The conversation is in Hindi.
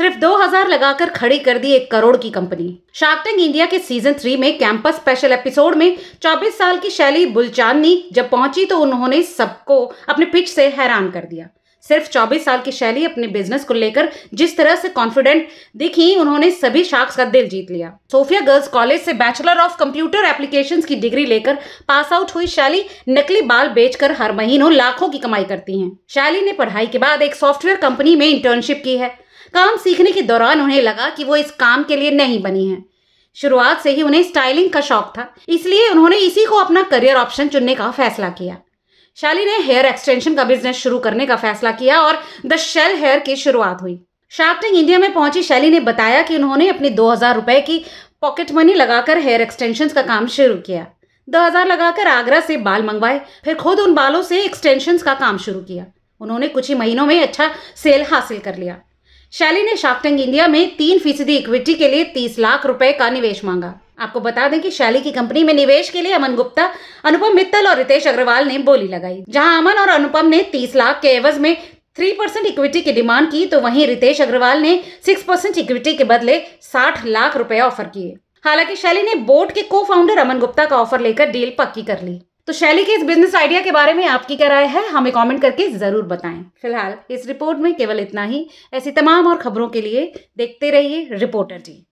सिर्फ 2000 लगाकर खड़ी कर दी एक करोड़ की कंपनी शार्क टैंक इंडिया के सीजन थ्री में कैंपस स्पेशल एपिसोड में 24 साल की शैली बुलचांदनी जब पहुंची तो उन्होंने सबको अपने पिच से हैरान कर दिया सिर्फ 24 साल की शैली अपने बिजनेस को लेकर जिस तरह से कॉन्फिडेंट दिखी उन्होंने सभी शार्क्स का दिल जीत लिया सोफिया गर्ल्स कॉलेज से बैचलर ऑफ कंप्यूटर एप्लीकेशंस की डिग्री लेकर पास आउट हुई शैली नकली बाल बेचकर हर महीनों लाखों की कमाई करती हैं शैली ने पढ़ाई के बाद एक सॉफ्टवेयर कंपनी में इंटर्नशिप की है काम सीखने के दौरान उन्हें लगा कि वो इस काम के लिए नहीं बनी है शुरुआत से ही उन्हें स्टाइलिंग का शौक था इसलिए उन्होंने इसी को अपना करियर ऑप्शन चुनने का फैसला किया शाली ने हेयर एक्सटेंशन का बिजनेस शुरू करने का फैसला किया और द शेल हेयर की शुरुआत हुई शार्पटिंग इंडिया में पहुंची शैली ने बताया कि उन्होंने अपनी दो हजार रुपए की पॉकेट मनी लगाकर हेयर एक्सटेंशन का काम शुरू किया दो हजार लगाकर आगरा से बाल मंगवाए फिर खुद उन बालों से एक्सटेंशन का काम शुरू किया उन्होंने कुछ ही महीनों में अच्छा सेल हासिल कर लिया शैली ने शार्क इंडिया में तीन फीसदी इक्विटी के लिए तीस लाख रुपए का निवेश मांगा आपको बता दें कि शैली की कंपनी में निवेश के लिए अमन गुप्ता अनुपम मित्तल और रितेश अग्रवाल ने बोली लगाई जहां अमन और अनुपम ने 30 लाख के एवज में 3 परसेंट इक्विटी की डिमांड की तो वहीं रितेश अग्रवाल ने 6 परसेंट इक्विटी के बदले 60 लाख रुपए ऑफर किए हालांकि शैली ने बोर्ड के को फाउंडर अमन गुप्ता का ऑफर लेकर डील पक्की कर ली तो शैली के इस बिजनेस आइडिया के बारे में आपकी क्या राय है हमें कमेंट करके ज़रूर बताएं फिलहाल इस रिपोर्ट में केवल इतना ही ऐसी तमाम और खबरों के लिए देखते रहिए रिपोर्टर जी